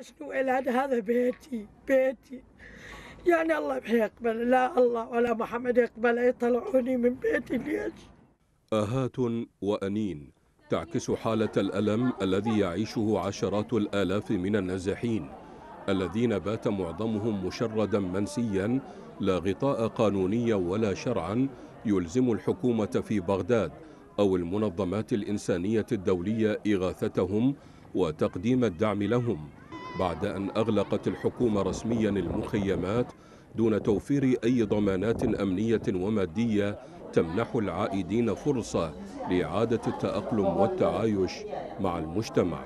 شنو علاج هذا بيتي بيتي يعني الله ما يقبل لا الله ولا محمد يقبل يطلعوني من بيتي ليش آهات وأنين تعكس حالة الألم الذي يعيشه عشرات الآلاف من النازحين الذين بات معظمهم مشردا منسيا لا غطاء قانوني ولا شرعا يلزم الحكومة في بغداد أو المنظمات الإنسانية الدولية إغاثتهم وتقديم الدعم لهم بعد أن أغلقت الحكومة رسميا المخيمات دون توفير أي ضمانات أمنية ومادية تمنح العائدين فرصة لإعادة التأقلم والتعايش مع المجتمع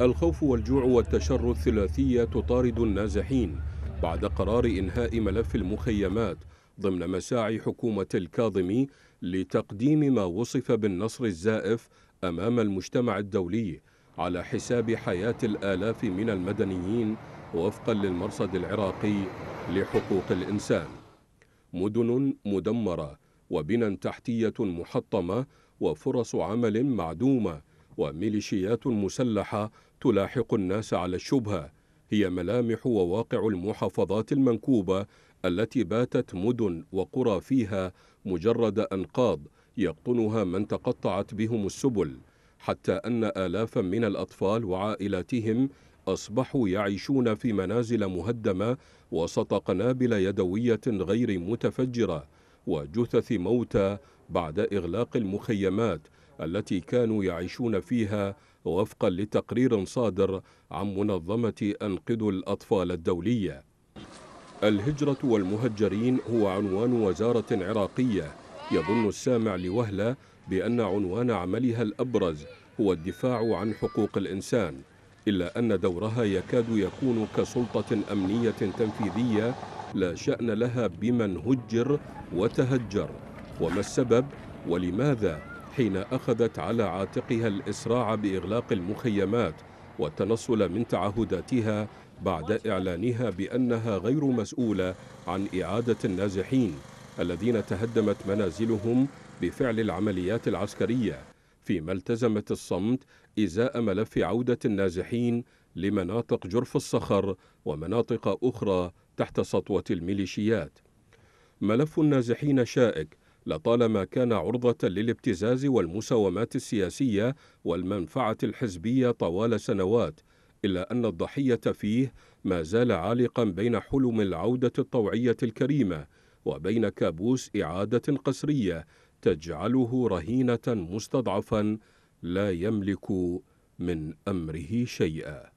الخوف والجوع والتشرد الثلاثية تطارد النازحين بعد قرار إنهاء ملف المخيمات ضمن مساعي حكومة الكاظمي لتقديم ما وصف بالنصر الزائف أمام المجتمع الدولي على حساب حياة الآلاف من المدنيين وفقا للمرصد العراقي لحقوق الإنسان مدن مدمرة وبنى تحتية محطمة وفرص عمل معدومة وميليشيات مسلحة تلاحق الناس على الشبهة هي ملامح وواقع المحافظات المنكوبة التي باتت مدن وقرى فيها مجرد أنقاض يقطنها من تقطعت بهم السبل حتى أن آلافا من الأطفال وعائلاتهم أصبحوا يعيشون في منازل مهدمة وسط قنابل يدوية غير متفجرة وجثث موتى بعد إغلاق المخيمات التي كانوا يعيشون فيها وفقا لتقرير صادر عن منظمة أنقذ الأطفال الدولية الهجرة والمهجرين هو عنوان وزارة عراقية يظن السامع لوهلة بأن عنوان عملها الأبرز هو الدفاع عن حقوق الإنسان إلا أن دورها يكاد يكون كسلطة أمنية تنفيذية لا شأن لها بمن هجر وتهجر وما السبب ولماذا حين أخذت على عاتقها الإسراع بإغلاق المخيمات والتنصل من تعهداتها بعد إعلانها بأنها غير مسؤولة عن إعادة النازحين الذين تهدمت منازلهم بفعل العمليات العسكرية فيما التزمت الصمت إزاء ملف عودة النازحين لمناطق جرف الصخر ومناطق أخرى تحت سطوة الميليشيات ملف النازحين شائك لطالما كان عرضة للابتزاز والمساومات السياسية والمنفعة الحزبية طوال سنوات إلا أن الضحية فيه ما زال عالقا بين حلم العودة الطوعية الكريمة وبين كابوس إعادة قسرية تجعله رهينة مستضعفا لا يملك من أمره شيئا